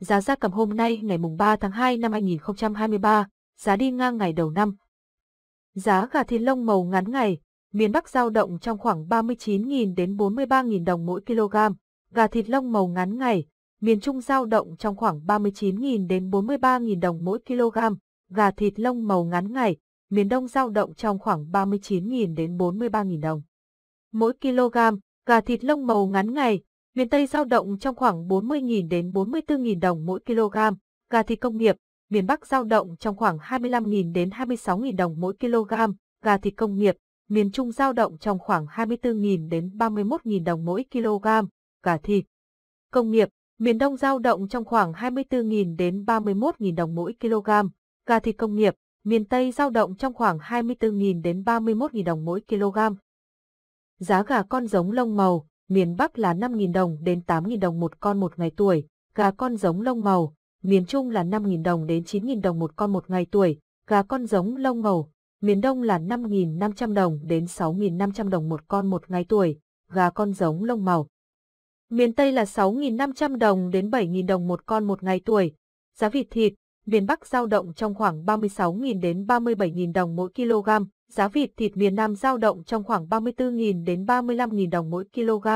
Giá gia cầm hôm nay ngày mùng 3 tháng 2 năm 2023, giá đi ngang ngày đầu năm. Giá gà thịt lông màu ngắn ngày, miền Bắc giao động trong khoảng 39.000 đến 43.000 đồng mỗi kg, gà thịt lông màu ngắn ngày, miền Trung giao động trong khoảng 39.000 đến 43.000 đồng mỗi kg, gà thịt lông màu ngắn ngày, miền Đông giao động trong khoảng 39.000 đến 43.000 đồng. Mỗi kg, gà thịt lông màu ngắn ngày, miền Tây giao động trong khoảng 40.000 đến 44.000 đồng mỗi kg, gà thịt công nghiệp, miền Bắc giao động trong khoảng 25.000 đến 26.000 đồng mỗi kg, gà thịt công nghiệp, miền Trung giao động trong khoảng 24.000 đến 31.000 đồng mỗi kg, gà thịt công nghiệp, miền Đông giao động trong khoảng 24.000 đến 31.000 đồng mỗi kg, gà thịt công nghiệp, miền Tây giao động trong khoảng 24.000 đến 31.000 đồng mỗi kg. Giá gà con giống lông màu, miền Bắc là 5.000 đồng đến 8.000 đồng một con một ngày tuổi, gà con giống lông màu, miền Trung là 5.000 đồng đến 9.000 đồng một con một ngày tuổi, gà con giống lông màu, miền Đông là 5.500 đồng đến 6.500 đồng một con một ngày tuổi, gà con giống lông màu. Miền Tây là 6.500 đồng đến 7.000 đồng một con một ngày tuổi. Giá vịt thịt, miền Bắc giao động trong khoảng 36.000 đến 37.000 đồng mỗi kg, Giá vịt thịt miền Nam giao động trong khoảng 34.000 đến 35.000 đồng mỗi kg.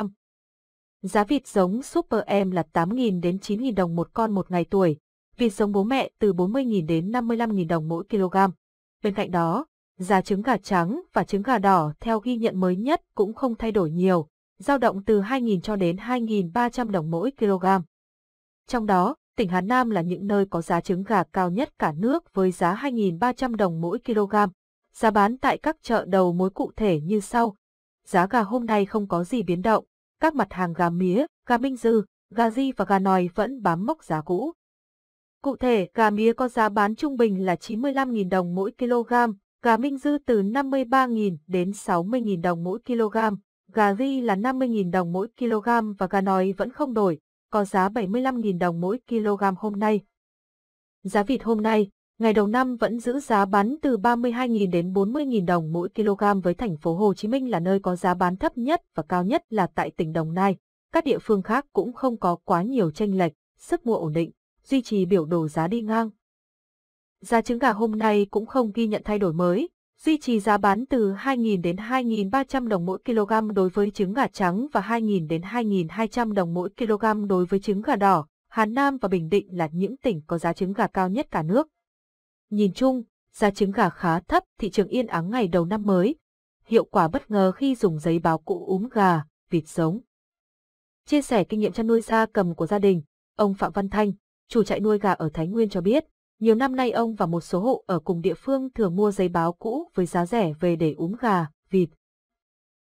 Giá vịt giống Super M là 8.000 đến 9.000 đồng một con một ngày tuổi, vịt giống bố mẹ từ 40.000 đến 55.000 đồng mỗi kg. Bên cạnh đó, giá trứng gà trắng và trứng gà đỏ theo ghi nhận mới nhất cũng không thay đổi nhiều, giao động từ 2.000 cho đến 2.300 đồng mỗi kg. Trong đó, tỉnh Hà Nam là những nơi có giá trứng gà cao nhất cả nước với giá 2.300 đồng mỗi kg, giá bán tại các chợ đầu mối cụ thể như sau. Giá gà hôm nay không có gì biến động, các mặt hàng gà mía, gà minh dư, gà di và gà nòi vẫn bám mốc giá cũ. Cụ thể, gà mía có giá bán trung bình là 95.000 đồng mỗi kg, gà minh dư từ 53.000 đến 60.000 đồng mỗi kg, gà di là 50.000 đồng mỗi kg và gà nòi vẫn không đổi, có giá 75.000 đồng mỗi kg hôm nay. Giá vịt hôm nay, ngày đầu năm vẫn giữ giá bán từ 32.000 đến 40.000 đồng mỗi kg với thành phố Hồ Chí Minh là nơi có giá bán thấp nhất và cao nhất là tại tỉnh Đồng Nai. Các địa phương khác cũng không có quá nhiều tranh lệch, sức mua ổn định, duy trì biểu đồ giá đi ngang. Giá trứng gà hôm nay cũng không ghi nhận thay đổi mới, duy trì giá bán từ 2.000 đến 2.300 đồng mỗi kg đối với trứng gà trắng và 2.000 đến 2.200 đồng mỗi kg đối với trứng gà đỏ. Hà Nam và Bình Định là những tỉnh có giá trứng gà cao nhất cả nước. Nhìn chung, giá trứng gà khá thấp thị trường yên ắng ngày đầu năm mới. Hiệu quả bất ngờ khi dùng giấy báo cũ úm gà, vịt giống. Chia sẻ kinh nghiệm chăn nuôi gia cầm của gia đình, ông Phạm Văn Thanh, chủ trại nuôi gà ở Thái Nguyên cho biết, nhiều năm nay ông và một số hộ ở cùng địa phương thường mua giấy báo cũ với giá rẻ về để úm gà, vịt.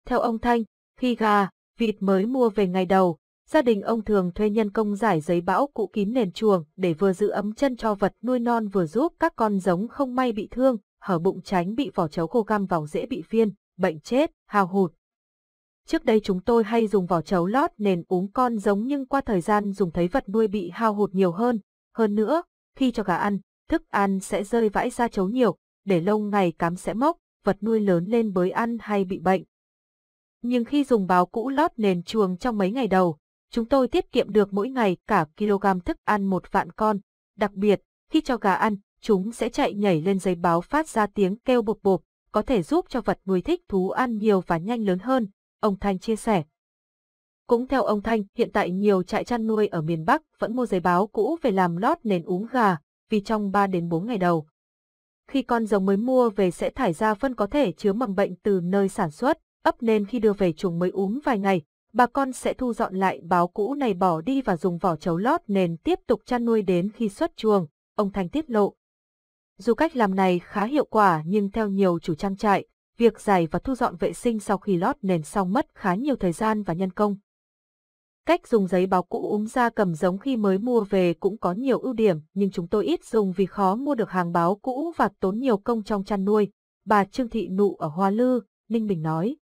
Theo ông Thanh, khi gà, vịt mới mua về ngày đầu, Gia đình ông thường thuê nhân công giải giấy bão cũ kín nền chuồng để vừa giữ ấm chân cho vật nuôi non vừa giúp các con giống không may bị thương, hở bụng tránh bị vỏ chấu khô găm vào dễ bị viên, bệnh chết, hào hụt. Trước đây chúng tôi hay dùng vỏ chấu lót nền uống con giống nhưng qua thời gian dùng thấy vật nuôi bị hao hụt nhiều hơn. Hơn nữa, khi cho gà ăn, thức ăn sẽ rơi vãi ra chấu nhiều, để lâu ngày cám sẽ mốc, vật nuôi lớn lên bới ăn hay bị bệnh. Nhưng khi dùng báo cũ lót nền chuồng trong mấy ngày đầu, Chúng tôi tiết kiệm được mỗi ngày cả kg thức ăn một vạn con. Đặc biệt, khi cho gà ăn, chúng sẽ chạy nhảy lên giấy báo phát ra tiếng kêu bột bột, có thể giúp cho vật nuôi thích thú ăn nhiều và nhanh lớn hơn, ông Thanh chia sẻ. Cũng theo ông Thanh, hiện tại nhiều trại chăn nuôi ở miền Bắc vẫn mua giấy báo cũ về làm lót nền uống gà, vì trong 3 đến 4 ngày đầu. Khi con giống mới mua về sẽ thải ra phân có thể chứa mầm bệnh từ nơi sản xuất, ấp nên khi đưa về chuồng mới uống vài ngày, bà con sẽ thu dọn lại báo cũ này bỏ đi và dùng vỏ chấu lót nền tiếp tục chăn nuôi đến khi xuất chuồng, ông Thành tiết lộ. Dù cách làm này khá hiệu quả nhưng theo nhiều chủ trang trại, việc giải và thu dọn vệ sinh sau khi lót nền xong mất khá nhiều thời gian và nhân công. Cách dùng giấy báo cũ úm ra cầm giống khi mới mua về cũng có nhiều ưu điểm nhưng chúng tôi ít dùng vì khó mua được hàng báo cũ và tốn nhiều công trong chăn nuôi, bà Trương Thị Nụ ở Hoa Lư, Ninh Bình nói.